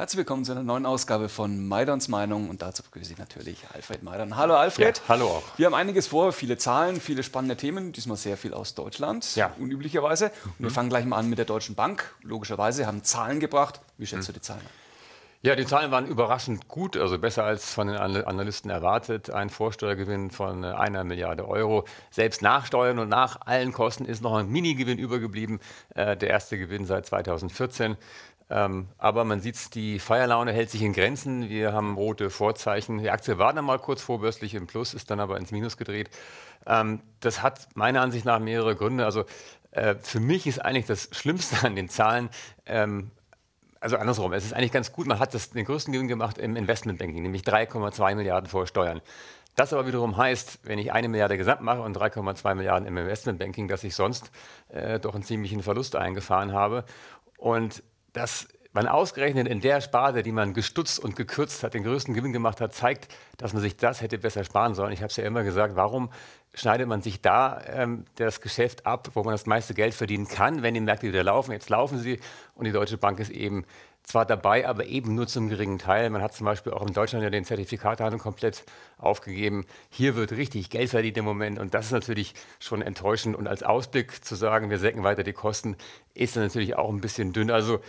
Herzlich willkommen zu einer neuen Ausgabe von Maidons Meinung und dazu begrüße ich natürlich Alfred Maidon. Hallo Alfred. Ja, hallo auch. Wir haben einiges vor, viele Zahlen, viele spannende Themen, diesmal sehr viel aus Deutschland, ja. unüblicherweise. Und mhm. wir fangen gleich mal an mit der Deutschen Bank. Logischerweise haben Zahlen gebracht. Wie schätzt mhm. du die Zahlen an? Ja, die Zahlen waren überraschend gut, also besser als von den Analysten erwartet. Ein Vorsteuergewinn von äh, einer Milliarde Euro. Selbst nach Steuern und nach allen Kosten ist noch ein Minigewinn übergeblieben. Äh, der erste Gewinn seit 2014. Ähm, aber man sieht, die Feierlaune hält sich in Grenzen. Wir haben rote Vorzeichen. Die Aktie war dann mal kurz vorbürstlich im Plus, ist dann aber ins Minus gedreht. Ähm, das hat meiner Ansicht nach mehrere Gründe. Also äh, für mich ist eigentlich das Schlimmste an den Zahlen, ähm, also andersrum, es ist eigentlich ganz gut, man hat das, den größten Gewinn gemacht im Investmentbanking, nämlich 3,2 Milliarden vor Steuern. Das aber wiederum heißt, wenn ich eine Milliarde gesamt mache und 3,2 Milliarden im Investmentbanking, dass ich sonst äh, doch einen ziemlichen Verlust eingefahren habe. Und dass man ausgerechnet in der Sparte, die man gestutzt und gekürzt hat, den größten Gewinn gemacht hat, zeigt, dass man sich das hätte besser sparen sollen. Ich habe es ja immer gesagt, warum schneidet man sich da ähm, das Geschäft ab, wo man das meiste Geld verdienen kann, wenn die Märkte wieder laufen? Jetzt laufen sie und die Deutsche Bank ist eben zwar dabei, aber eben nur zum geringen Teil. Man hat zum Beispiel auch in Deutschland ja den Zertifikatehandel komplett aufgegeben. Hier wird richtig Geld verdient im Moment und das ist natürlich schon enttäuschend. Und als Ausblick zu sagen, wir senken weiter die Kosten, ist dann natürlich auch ein bisschen dünn. Also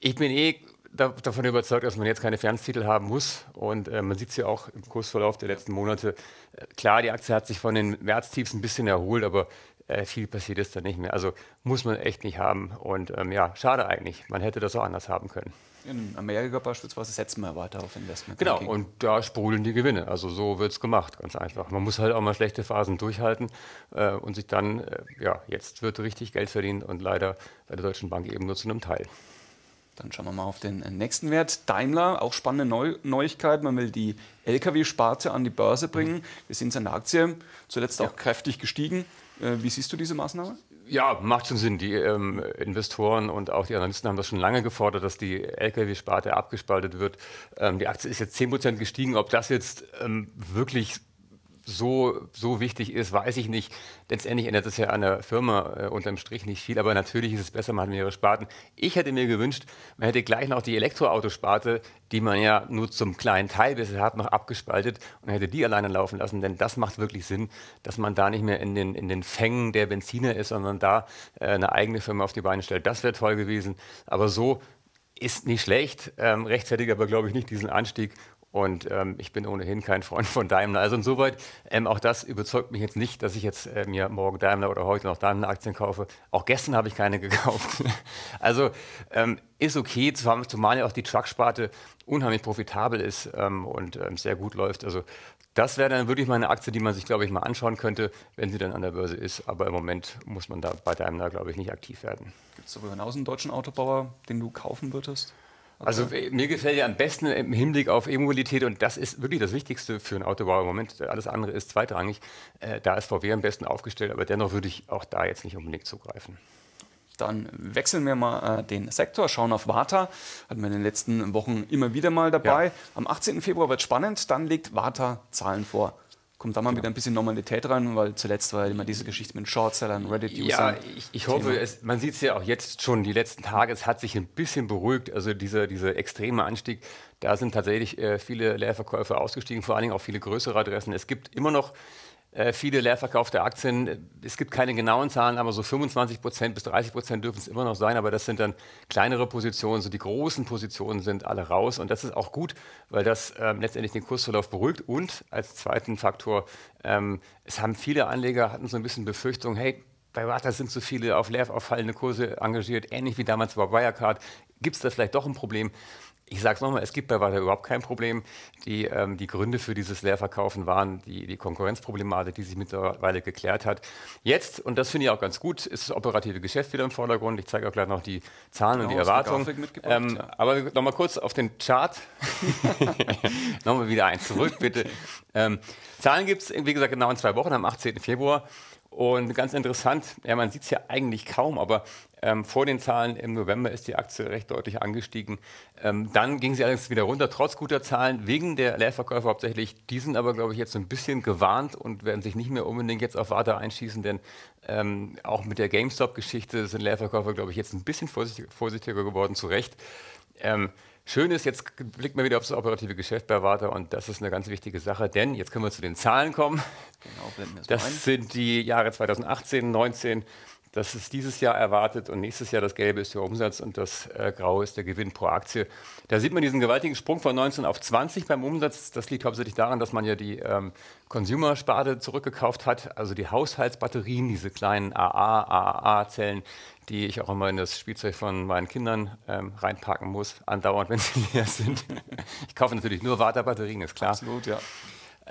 ich bin eh davon überzeugt, dass man jetzt keine Fernstitel haben muss. Und äh, man sieht es ja auch im Kursverlauf der letzten Monate. Äh, klar, die Aktie hat sich von den Märztiefs ein bisschen erholt, aber äh, viel passiert ist dann nicht mehr. Also muss man echt nicht haben. Und ähm, ja, schade eigentlich. Man hätte das auch anders haben können. In Amerika beispielsweise setzen wir weiter auf Investment. Genau, und da sprudeln die Gewinne. Also so wird es gemacht, ganz einfach. Man muss halt auch mal schlechte Phasen durchhalten äh, und sich dann, äh, ja, jetzt wird richtig Geld verdient und leider bei der Deutschen Bank eben nur zu einem Teil. Dann schauen wir mal auf den äh, nächsten Wert. Daimler, auch spannende Neu Neuigkeit. Man will die Lkw-Sparte an die Börse bringen. Mhm. Wir sehen es an Aktie, zuletzt ja. auch kräftig gestiegen. Äh, wie siehst du diese Maßnahme? Ja, macht schon Sinn. Die ähm, Investoren und auch die Analysten haben das schon lange gefordert, dass die Lkw-Sparte abgespaltet wird. Ähm, die Aktie ist jetzt 10 gestiegen. Ob das jetzt ähm, wirklich so, so wichtig ist, weiß ich nicht. Letztendlich ändert es ja an der Firma äh, unterm Strich nicht viel, aber natürlich ist es besser, man hat mehrere Sparten. Ich hätte mir gewünscht, man hätte gleich noch die Elektroautosparte, die man ja nur zum kleinen Teil bisher hat, noch abgespaltet und hätte die alleine laufen lassen, denn das macht wirklich Sinn, dass man da nicht mehr in den, in den Fängen der Benziner ist, sondern da äh, eine eigene Firma auf die Beine stellt. Das wäre toll gewesen, aber so ist nicht schlecht, ähm, rechtfertigt aber, glaube ich, nicht diesen Anstieg und ähm, ich bin ohnehin kein Freund von Daimler. Also insoweit, ähm, auch das überzeugt mich jetzt nicht, dass ich jetzt äh, mir morgen Daimler oder heute noch Daimler-Aktien kaufe. Auch gestern habe ich keine gekauft. also ähm, ist okay, zumal ja auch die Trucksparte unheimlich profitabel ist ähm, und ähm, sehr gut läuft. Also das wäre dann wirklich mal eine Aktie, die man sich, glaube ich, mal anschauen könnte, wenn sie dann an der Börse ist. Aber im Moment muss man da bei Daimler, glaube ich, nicht aktiv werden. Gibt es darüber hinaus einen deutschen Autobauer, den du kaufen würdest? Okay. Also, also mir gefällt ja am besten im Hinblick auf E-Mobilität und das ist wirklich das Wichtigste für einen Autobauer im Moment. Alles andere ist zweitrangig. Äh, da ist VW am besten aufgestellt, aber dennoch würde ich auch da jetzt nicht unbedingt zugreifen. Dann wechseln wir mal äh, den Sektor, schauen auf Warta. Hatten wir in den letzten Wochen immer wieder mal dabei. Ja. Am 18. Februar wird spannend, dann legt Warta Zahlen vor kommt da mal genau. wieder ein bisschen Normalität rein, weil zuletzt war immer diese Geschichte mit Shortsellern, Reddit-Usern. Ja, ich, ich hoffe, es, man sieht es ja auch jetzt schon, die letzten Tage, es hat sich ein bisschen beruhigt, also dieser, dieser extreme Anstieg, da sind tatsächlich äh, viele Leerverkäufe ausgestiegen, vor allen Dingen auch viele größere Adressen. Es gibt immer noch äh, viele leerverkaufte Aktien. Äh, es gibt keine genauen Zahlen, aber so 25 Prozent bis 30 Prozent dürfen es immer noch sein. Aber das sind dann kleinere Positionen. So die großen Positionen sind alle raus. Und das ist auch gut, weil das ähm, letztendlich den Kursverlauf beruhigt. Und als zweiten Faktor, ähm, es haben viele Anleger hatten so ein bisschen Befürchtung, hey, bei Wartas sind so viele auf leer auffallende Kurse engagiert, ähnlich wie damals bei Wirecard. Gibt es da vielleicht doch ein Problem? ich sage es nochmal, es gibt bei Walter überhaupt kein Problem. Die, ähm, die Gründe für dieses Leerverkaufen waren die, die Konkurrenzproblematik, die sich mittlerweile geklärt hat. Jetzt, und das finde ich auch ganz gut, ist das operative Geschäft wieder im Vordergrund. Ich zeige auch gleich noch die Zahlen genau, und die genau, Erwartungen. Ähm, ja. Aber nochmal kurz auf den Chart. nochmal wieder eins zurück, bitte. Ähm, Zahlen gibt es, wie gesagt, genau in zwei Wochen, am 18. Februar. Und ganz interessant, ja, man sieht es ja eigentlich kaum, aber ähm, vor den Zahlen im November ist die Aktie recht deutlich angestiegen. Ähm, dann ging sie allerdings wieder runter, trotz guter Zahlen, wegen der Leerverkäufe hauptsächlich. Die sind aber, glaube ich, jetzt ein bisschen gewarnt und werden sich nicht mehr unbedingt jetzt auf Warte einschießen, denn ähm, auch mit der GameStop-Geschichte sind Leerverkäufer, glaube ich, jetzt ein bisschen vorsichtig, vorsichtiger geworden, zu Recht. Ähm, schön ist, jetzt blickt man wieder auf das operative Geschäft bei Warta und das ist eine ganz wichtige Sache, denn jetzt können wir zu den Zahlen kommen. Genau, das sind die Jahre 2018, 2019. Das ist dieses Jahr erwartet und nächstes Jahr das Gelbe ist der Umsatz und das äh, Graue ist der Gewinn pro Aktie. Da sieht man diesen gewaltigen Sprung von 19 auf 20 beim Umsatz. Das liegt hauptsächlich daran, dass man ja die ähm, Consumer-Sparte zurückgekauft hat, also die Haushaltsbatterien, diese kleinen AA, AAA-Zellen, die ich auch immer in das Spielzeug von meinen Kindern ähm, reinpacken muss, andauernd, wenn sie leer sind. ich kaufe natürlich nur Waterbatterien, ist klar. Absolut, ja.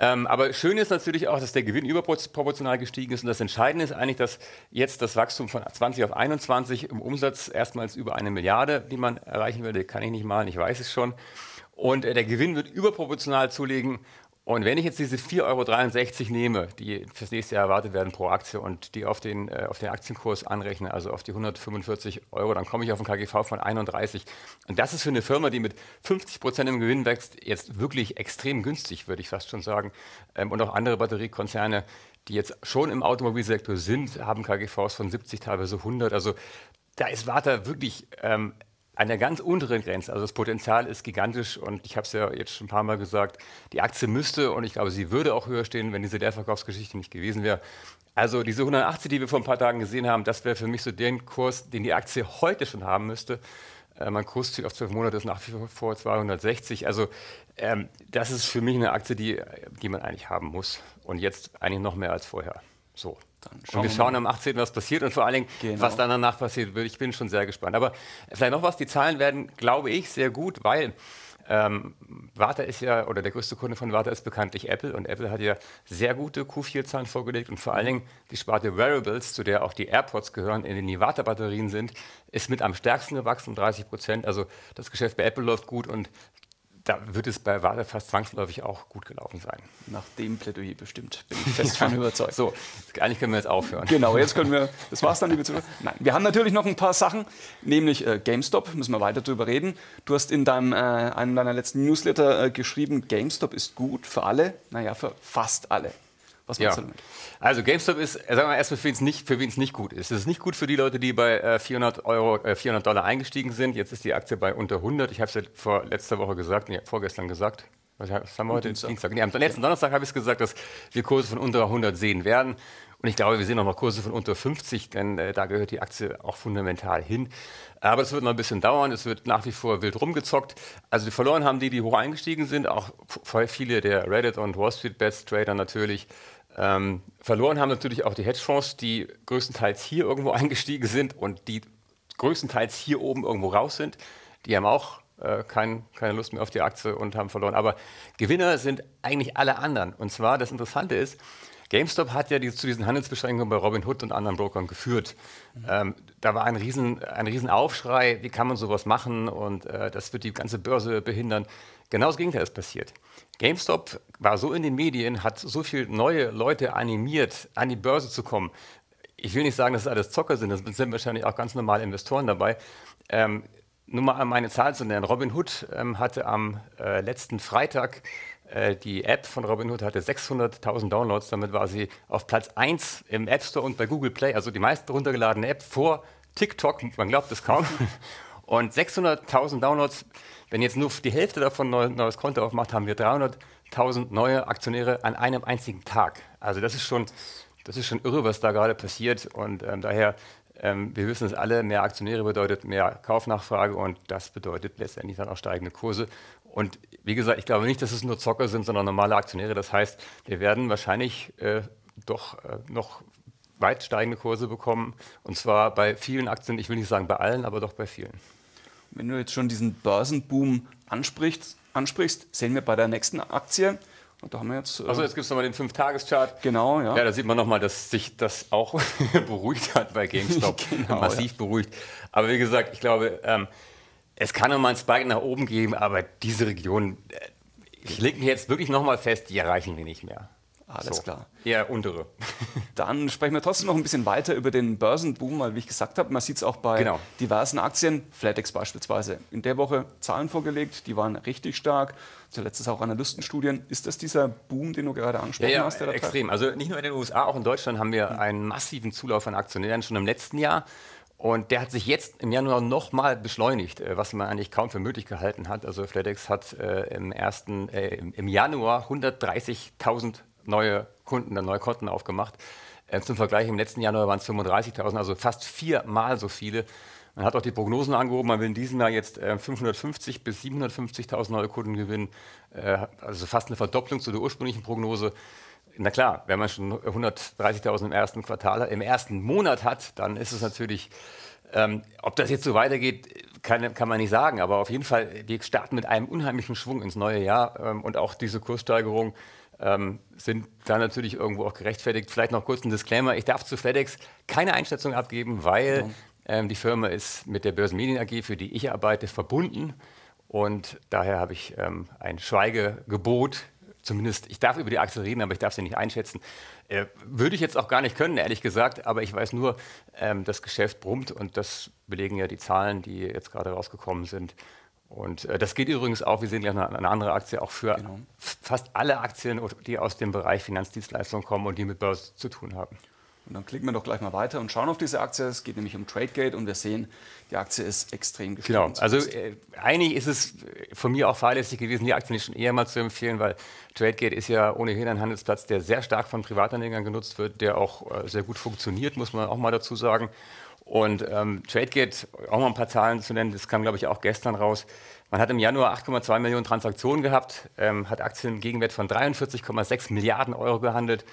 Ähm, aber schön ist natürlich auch, dass der Gewinn überproportional gestiegen ist. Und das Entscheidende ist eigentlich, dass jetzt das Wachstum von 20 auf 21 im Umsatz erstmals über eine Milliarde, die man erreichen würde, kann ich nicht malen, ich weiß es schon. Und äh, der Gewinn wird überproportional zulegen und wenn ich jetzt diese 4,63 Euro nehme, die fürs nächste Jahr erwartet werden pro Aktie und die auf den, äh, auf den Aktienkurs anrechne, also auf die 145 Euro, dann komme ich auf einen KGV von 31. Und das ist für eine Firma, die mit 50 Prozent im Gewinn wächst, jetzt wirklich extrem günstig, würde ich fast schon sagen. Ähm, und auch andere Batteriekonzerne, die jetzt schon im Automobilsektor sind, haben KGVs von 70, teilweise 100. Also da ist Warta wirklich ähm, an der ganz unteren Grenze. Also das Potenzial ist gigantisch und ich habe es ja jetzt schon ein paar Mal gesagt, die Aktie müsste und ich glaube, sie würde auch höher stehen, wenn diese Leerverkaufsgeschichte nicht gewesen wäre. Also diese 180, die wir vor ein paar Tagen gesehen haben, das wäre für mich so der Kurs, den die Aktie heute schon haben müsste. Äh, mein Kursziel auf zwölf Monate ist nach wie vor 260. Also ähm, das ist für mich eine Aktie, die, die man eigentlich haben muss. Und jetzt eigentlich noch mehr als vorher. So. Dann schauen und wir, schauen mal. am 18. was passiert und vor allen Dingen, genau. was dann danach passiert wird. Ich bin schon sehr gespannt. Aber vielleicht noch was, die Zahlen werden, glaube ich, sehr gut, weil ähm, Warta ist ja, oder der größte Kunde von Warte ist bekanntlich Apple und Apple hat ja sehr gute Q4-Zahlen vorgelegt und vor allen Dingen die Sparte Wearables, zu der auch die AirPods gehören, in denen die warte batterien sind, ist mit am stärksten gewachsen, 30 Prozent. Also das Geschäft bei Apple läuft gut und da wird es bei Wale fast zwangsläufig auch gut gelaufen sein. Nach dem Plädoyer bestimmt, bin ich fest von überzeugt. So, eigentlich können wir jetzt aufhören. Genau, jetzt können wir, das war's dann, liebe Zuhörer. Nein, wir haben natürlich noch ein paar Sachen, nämlich äh, GameStop, müssen wir weiter darüber reden. Du hast in deinem, äh, einem deiner letzten Newsletter äh, geschrieben, GameStop ist gut für alle, naja, für fast alle. Was meinst ja. du damit? Also GameStop ist, äh, sagen wir mal erstmal, für wen es nicht gut ist. Es ist nicht gut für die Leute, die bei äh, 400, Euro, äh, 400 Dollar eingestiegen sind. Jetzt ist die Aktie bei unter 100. Ich habe es ja vor letzter Woche gesagt, nee, vorgestern gesagt. Was haben wir heute? Dienstag. Dienstag. Nee, am letzten ja. Donnerstag habe ich es gesagt, dass wir Kurse von unter 100 sehen werden. Und ich glaube, wir sehen noch mal Kurse von unter 50, denn äh, da gehört die Aktie auch fundamental hin. Aber es wird noch ein bisschen dauern. Es wird nach wie vor wild rumgezockt. Also die verloren haben die, die hoch eingestiegen sind. Auch viele der Reddit- und Wall street best trader natürlich. Ähm, verloren haben natürlich auch die Hedgefonds, die größtenteils hier irgendwo eingestiegen sind und die größtenteils hier oben irgendwo raus sind. Die haben auch äh, kein, keine Lust mehr auf die Aktie und haben verloren. Aber Gewinner sind eigentlich alle anderen. Und zwar, das Interessante ist, GameStop hat ja die, zu diesen Handelsbeschränkungen bei Robinhood und anderen Brokern geführt. Mhm. Ähm, da war ein Riesenaufschrei, ein riesen wie kann man sowas machen und äh, das wird die ganze Börse behindern. Genau das Gegenteil ist passiert. GameStop war so in den Medien, hat so viele neue Leute animiert, an die Börse zu kommen. Ich will nicht sagen, dass es alles Zocker sind, das sind wahrscheinlich auch ganz normale Investoren dabei. Ähm, nur mal meine Zahl zu nennen. Robinhood ähm, hatte am äh, letzten Freitag, äh, die App von Robinhood hatte 600.000 Downloads. Damit war sie auf Platz 1 im App Store und bei Google Play, also die meist runtergeladene App vor TikTok. Man glaubt es kaum. Und 600.000 Downloads, wenn jetzt nur die Hälfte davon neu, neues Konto aufmacht, haben wir 300.000 neue Aktionäre an einem einzigen Tag. Also das ist schon, das ist schon irre, was da gerade passiert. Und ähm, daher, ähm, wir wissen es alle, mehr Aktionäre bedeutet mehr Kaufnachfrage und das bedeutet letztendlich dann auch steigende Kurse. Und wie gesagt, ich glaube nicht, dass es nur Zocker sind, sondern normale Aktionäre. Das heißt, wir werden wahrscheinlich äh, doch äh, noch weit steigende Kurse bekommen. Und zwar bei vielen Aktien, ich will nicht sagen bei allen, aber doch bei vielen. Wenn du jetzt schon diesen Börsenboom ansprichst, ansprichst sehen wir bei der nächsten Aktie, und da haben wir jetzt. Äh also jetzt gibt es nochmal den 5-Tages-Chart. Genau, ja. Ja, da sieht man nochmal, dass sich das auch beruhigt hat bei GameStop. genau, Massiv ja. beruhigt. Aber wie gesagt, ich glaube, ähm, es kann nochmal einen Spike nach oben geben, aber diese Region, äh, ich lege mir jetzt wirklich nochmal fest, die erreichen wir nicht mehr. Alles so. klar. Eher untere. Dann sprechen wir trotzdem noch ein bisschen weiter über den Börsenboom, weil wie ich gesagt habe, man sieht es auch bei genau. diversen Aktien, Flatex beispielsweise. In der Woche Zahlen vorgelegt, die waren richtig stark. Zuletzt ist auch Analystenstudien. Ist das dieser Boom, den du gerade angesprochen ja, ja, hast? Der extrem. Also nicht nur in den USA, auch in Deutschland haben wir mhm. einen massiven Zulauf an Aktionären schon im letzten Jahr. Und der hat sich jetzt im Januar nochmal beschleunigt, äh, was man eigentlich kaum für möglich gehalten hat. Also FedEx hat äh, im, ersten, äh, im Januar 130.000 neue Kunden, neue Konten aufgemacht. Äh, zum Vergleich, im letzten Januar waren es 35.000, also fast viermal so viele. Man hat auch die Prognosen angehoben, man will in diesem Jahr jetzt äh, 550 bis 750.000 neue Kunden gewinnen, äh, also fast eine Verdopplung zu der ursprünglichen Prognose. Na klar, wenn man schon 130.000 im ersten Quartal, im ersten Monat hat, dann ist es natürlich, ähm, ob das jetzt so weitergeht, kann, kann, man nicht sagen. Aber auf jeden Fall, wir starten mit einem unheimlichen Schwung ins neue Jahr ähm, und auch diese Kurssteigerung ähm, sind da natürlich irgendwo auch gerechtfertigt. Vielleicht noch kurz ein Disclaimer, ich darf zu FedEx keine Einschätzung abgeben, weil ähm, die Firma ist mit der Börsenmedien AG, für die ich arbeite, verbunden. Und daher habe ich ähm, ein Schweigegebot. Zumindest, ich darf über die Aktie reden, aber ich darf sie nicht einschätzen. Äh, würde ich jetzt auch gar nicht können, ehrlich gesagt. Aber ich weiß nur, ähm, das Geschäft brummt und das belegen ja die Zahlen, die jetzt gerade rausgekommen sind. Und äh, das geht übrigens auch, wir sehen gleich eine, eine andere Aktie, auch für genau. fast alle Aktien, die aus dem Bereich Finanzdienstleistungen kommen und die mit Börse zu tun haben. Und dann klicken wir doch gleich mal weiter und schauen auf diese Aktie. Es geht nämlich um TradeGate und wir sehen, die Aktie ist extrem gestiegen. Genau, also äh, eigentlich ist es äh, von mir auch fahrlässig gewesen, die Aktie nicht schon eher mal zu empfehlen, weil TradeGate ist ja ohnehin ein Handelsplatz, der sehr stark von Privatanlegern genutzt wird, der auch äh, sehr gut funktioniert, muss man auch mal dazu sagen. Und ähm, TradeGate, auch mal ein paar Zahlen zu nennen, das kam, glaube ich, auch gestern raus. Man hat im Januar 8,2 Millionen Transaktionen gehabt, ähm, hat Aktien im Gegenwert von 43,6 Milliarden Euro gehandelt.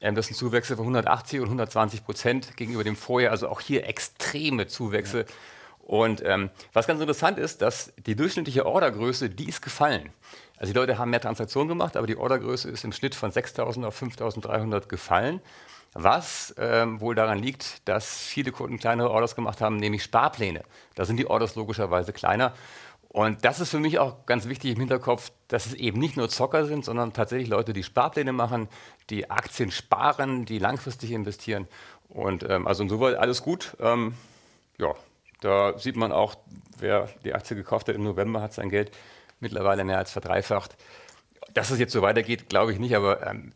Ähm, das sind Zuwächse von 180 und 120 Prozent gegenüber dem Vorjahr, also auch hier extreme Zuwächse. Ja. Und ähm, was ganz interessant ist, dass die durchschnittliche Ordergröße, die ist gefallen. Also die Leute haben mehr Transaktionen gemacht, aber die Ordergröße ist im Schnitt von 6.000 auf 5.300 gefallen was ähm, wohl daran liegt, dass viele Kunden kleinere Orders gemacht haben, nämlich Sparpläne. Da sind die Orders logischerweise kleiner. Und das ist für mich auch ganz wichtig im Hinterkopf, dass es eben nicht nur Zocker sind, sondern tatsächlich Leute, die Sparpläne machen, die Aktien sparen, die langfristig investieren. Und ähm, also insoweit alles gut. Ähm, ja, da sieht man auch, wer die Aktie gekauft hat im November, hat sein Geld mittlerweile mehr als verdreifacht. Dass es jetzt so weitergeht, glaube ich nicht, aber ähm,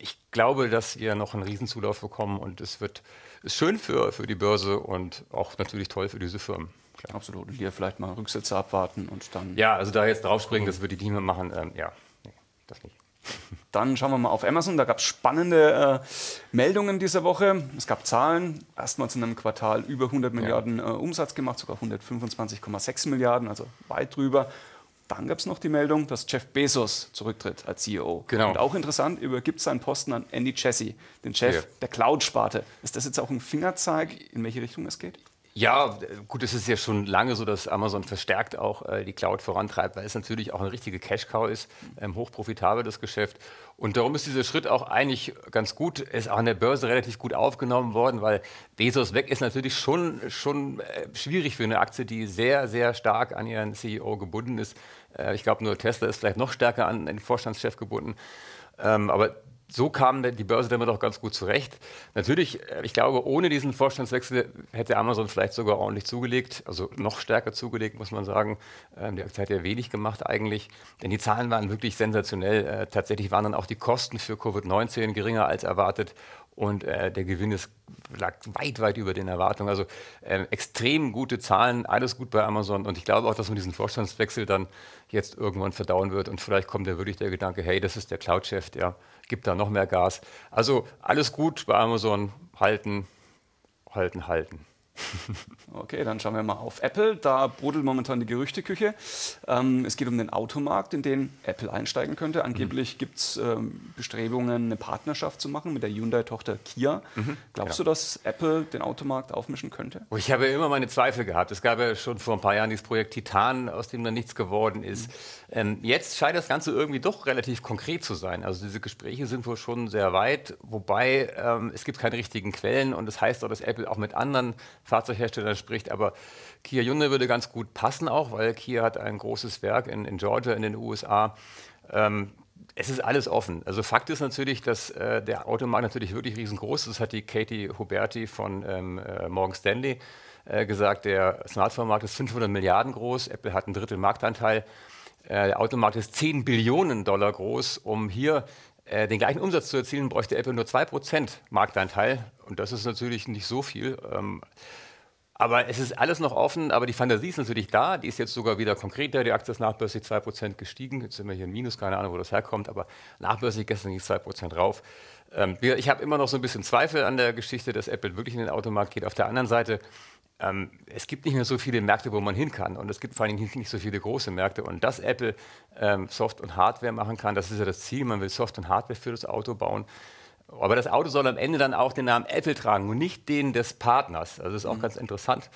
ich glaube, dass ihr noch einen Riesenzulauf bekommen und es wird ist schön für, für die Börse und auch natürlich toll für diese Firmen. Klar. Absolut. Und hier vielleicht mal Rücksätze abwarten und dann. Ja, also da jetzt draufspringen, das wird die Diener machen. Ähm, ja, nee, das nicht. Dann schauen wir mal auf Amazon. Da gab es spannende äh, Meldungen diese Woche. Es gab Zahlen. Erstmals in einem Quartal über 100 Milliarden ja. äh, Umsatz gemacht, sogar 125,6 Milliarden, also weit drüber. Dann gab es noch die Meldung, dass Jeff Bezos zurücktritt als CEO. Genau. Und auch interessant, übergibt seinen Posten an Andy Jassy, den Chef ja. der Cloud-Sparte. Ist das jetzt auch ein Fingerzeig, in welche Richtung es geht? Ja, gut, es ist ja schon lange so, dass Amazon verstärkt auch äh, die Cloud vorantreibt, weil es natürlich auch eine richtige Cash-Cow ist, ähm, hochprofitabel das Geschäft. Und darum ist dieser Schritt auch eigentlich ganz gut, ist auch an der Börse relativ gut aufgenommen worden, weil Bezos weg ist natürlich schon, schon äh, schwierig für eine Aktie, die sehr, sehr stark an ihren CEO gebunden ist. Äh, ich glaube, nur Tesla ist vielleicht noch stärker an den Vorstandschef gebunden. Ähm, aber so kam die Börse damit auch ganz gut zurecht. Natürlich, äh, ich glaube, ohne diesen Vorstandswechsel hätte Amazon vielleicht sogar ordentlich zugelegt, also noch stärker zugelegt, muss man sagen. Ähm, die Aktie hat ja wenig gemacht eigentlich, denn die Zahlen waren wirklich sensationell. Äh, tatsächlich waren dann auch die Kosten für Covid-19 geringer als erwartet und äh, der Gewinn ist, lag weit, weit über den Erwartungen. Also ähm, extrem gute Zahlen, alles gut bei Amazon und ich glaube auch, dass man diesen Vorstandswechsel dann jetzt irgendwann verdauen wird und vielleicht kommt da wirklich der Gedanke, hey, das ist der Cloud-Chef, der gibt da noch mehr Gas. Also alles gut bei Amazon, halten, halten, halten. Okay, dann schauen wir mal auf Apple. Da brodelt momentan die Gerüchteküche. Ähm, es geht um den Automarkt, in den Apple einsteigen könnte. Angeblich mhm. gibt es ähm, Bestrebungen, eine Partnerschaft zu machen mit der Hyundai-Tochter Kia. Mhm. Glaubst ja. du, dass Apple den Automarkt aufmischen könnte? Oh, ich habe immer meine Zweifel gehabt. Es gab ja schon vor ein paar Jahren dieses Projekt Titan, aus dem dann nichts geworden ist. Mhm. Ähm, jetzt scheint das Ganze irgendwie doch relativ konkret zu sein. Also diese Gespräche sind wohl schon sehr weit, wobei ähm, es gibt keine richtigen Quellen und das heißt auch, dass Apple auch mit anderen Fahrzeughersteller spricht. Aber Kia Hyundai würde ganz gut passen auch, weil Kia hat ein großes Werk in, in Georgia, in den USA. Ähm, es ist alles offen. Also Fakt ist natürlich, dass äh, der Automarkt natürlich wirklich riesengroß ist. Das hat die Katie Huberti von ähm, äh, Morgan Stanley äh, gesagt. Der Smartphone-Markt ist 500 Milliarden groß. Apple hat ein Drittel Marktanteil. Äh, der Automarkt ist 10 Billionen Dollar groß. Um hier äh, den gleichen Umsatz zu erzielen, bräuchte Apple nur 2% Marktanteil. Und das ist natürlich nicht so viel. Ähm, aber es ist alles noch offen, aber die Fantasie ist natürlich da, die ist jetzt sogar wieder konkreter, die Aktie ist nachbörslich 2% gestiegen, jetzt sind wir hier im Minus, keine Ahnung, wo das herkommt, aber nachbörslich gestern ging es 2% rauf. Ähm, ich habe immer noch so ein bisschen Zweifel an der Geschichte, dass Apple wirklich in den Automarkt geht. Auf der anderen Seite, ähm, es gibt nicht mehr so viele Märkte, wo man hin kann und es gibt vor allen Dingen nicht so viele große Märkte und dass Apple ähm, Soft und Hardware machen kann, das ist ja das Ziel, man will Soft und Hardware für das Auto bauen, aber das Auto soll am Ende dann auch den Namen Apple tragen und nicht den des Partners. Also das ist auch mhm. ganz interessant.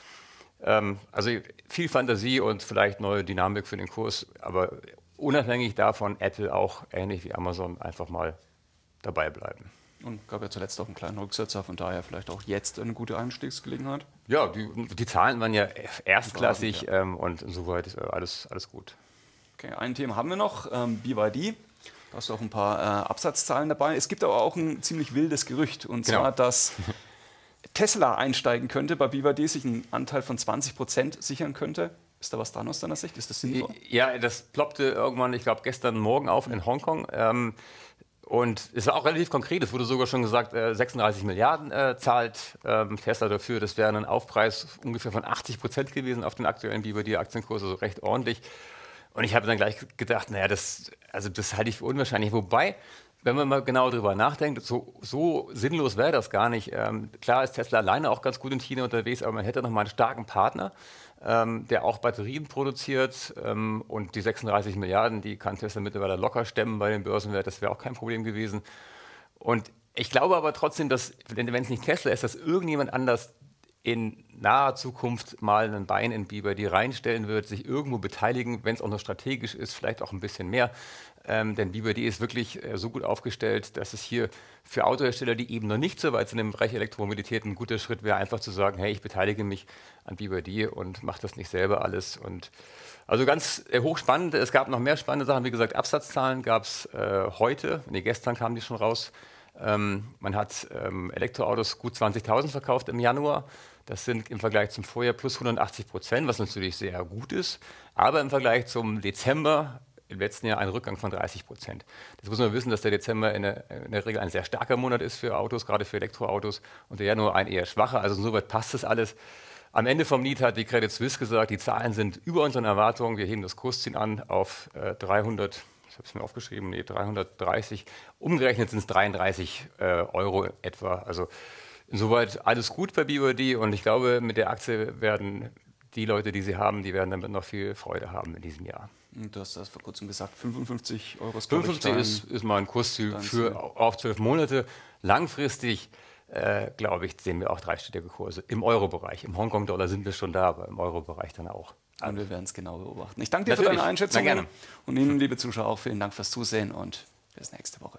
Ähm, also viel Fantasie und vielleicht neue Dynamik für den Kurs, aber unabhängig davon Apple auch ähnlich wie Amazon einfach mal dabei bleiben. Und gab ja zuletzt auch einen kleinen Rücksetzer, von daher vielleicht auch jetzt eine gute Einstiegsgelegenheit. Ja, die, die Zahlen waren ja e-, erstklassig ja. Ähm, und insoweit ist alles, alles gut. Okay, ein Thema haben wir noch, ähm, BYD. Da hast du auch ein paar äh, Absatzzahlen dabei. Es gibt aber auch ein ziemlich wildes Gerücht, und genau. zwar, dass Tesla einsteigen könnte, bei BYD sich einen Anteil von 20 Prozent sichern könnte. Ist da was dran aus deiner Sicht? Ist das sinnvoll? Ja, das ploppte irgendwann, ich glaube, gestern Morgen auf in Hongkong. Ähm, und es war auch relativ konkret. Es wurde sogar schon gesagt, äh, 36 Milliarden äh, zahlt ähm, Tesla dafür. Das wäre ein Aufpreis ungefähr von 80 Prozent gewesen auf den aktuellen BYD-Aktienkurs, also recht ordentlich. Und ich habe dann gleich gedacht, naja, das, also das halte ich für unwahrscheinlich. Wobei, wenn man mal genau darüber nachdenkt, so, so sinnlos wäre das gar nicht. Ähm, klar ist Tesla alleine auch ganz gut in China unterwegs, aber man hätte noch mal einen starken Partner, ähm, der auch Batterien produziert. Ähm, und die 36 Milliarden, die kann Tesla mittlerweile locker stemmen bei den Börsenwert. Das wäre auch kein Problem gewesen. Und ich glaube aber trotzdem, dass, wenn es nicht Tesla ist, dass irgendjemand anders in naher Zukunft mal ein Bein in Bieber die reinstellen wird, sich irgendwo beteiligen, wenn es auch noch strategisch ist, vielleicht auch ein bisschen mehr. Ähm, denn Bieber die ist wirklich äh, so gut aufgestellt, dass es hier für Autohersteller, die eben noch nicht so weit sind im Bereich Elektromobilität, ein guter Schritt wäre, einfach zu sagen, hey, ich beteilige mich an Bieber die und mache das nicht selber alles. Und also ganz äh, hochspannend, es gab noch mehr spannende Sachen. Wie gesagt, Absatzzahlen gab es äh, heute, nee, gestern kamen die schon raus. Ähm, man hat ähm, Elektroautos gut 20.000 verkauft im Januar. Das sind im Vergleich zum Vorjahr plus 180 Prozent, was natürlich sehr gut ist, aber im Vergleich zum Dezember im letzten Jahr ein Rückgang von 30 Prozent. Das muss man wissen, dass der Dezember in der, in der, Regel ein sehr starker Monat ist für Autos, gerade für Elektroautos, und der Januar ein eher schwacher. Also insoweit passt das alles. Am Ende vom Lied hat die Credit Suisse gesagt, die Zahlen sind über unseren Erwartungen. Wir heben das Kursziel an auf äh, 300, ich habe es mir aufgeschrieben, nee, 330. Umgerechnet sind es 33 äh, Euro etwa. Also Insoweit alles gut bei BYD und ich glaube, mit der Aktie werden die Leute, die sie haben, die werden damit noch viel Freude haben in diesem Jahr. Und du hast das vor kurzem gesagt, 55 Euro ist 55 dein, ist, mal ein Kursziel für auf zwölf Monate. Langfristig äh, glaube ich, sehen wir auch dreistellige Kurse im Euro-Bereich. Im Hongkong-Dollar sind wir schon da, aber im Euro-Bereich dann auch. Und wir werden es genau beobachten. Ich danke dir Natürlich. für deine Einschätzung. Na, gerne. Und Ihnen, liebe Zuschauer, auch vielen Dank fürs Zusehen und bis nächste Woche.